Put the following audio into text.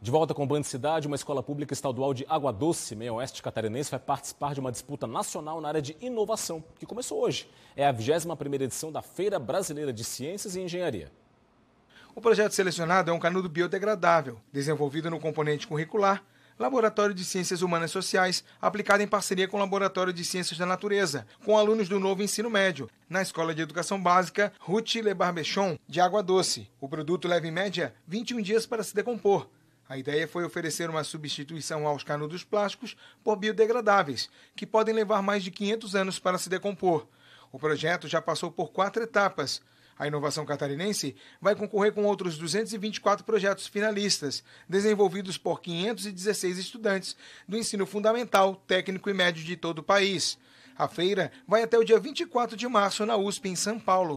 De volta com o Band Cidade, uma escola pública estadual de Água Doce, meio oeste catarinense, vai participar de uma disputa nacional na área de inovação, que começou hoje. É a 21ª edição da Feira Brasileira de Ciências e Engenharia. O projeto selecionado é um canudo biodegradável, desenvolvido no componente curricular Laboratório de Ciências Humanas Sociais, aplicado em parceria com o Laboratório de Ciências da Natureza, com alunos do novo ensino médio, na Escola de Educação Básica Ruth Le Barbechon, de Água Doce. O produto leva em média 21 dias para se decompor, a ideia foi oferecer uma substituição aos canudos plásticos por biodegradáveis, que podem levar mais de 500 anos para se decompor. O projeto já passou por quatro etapas. A inovação catarinense vai concorrer com outros 224 projetos finalistas, desenvolvidos por 516 estudantes do ensino fundamental, técnico e médio de todo o país. A feira vai até o dia 24 de março na USP, em São Paulo.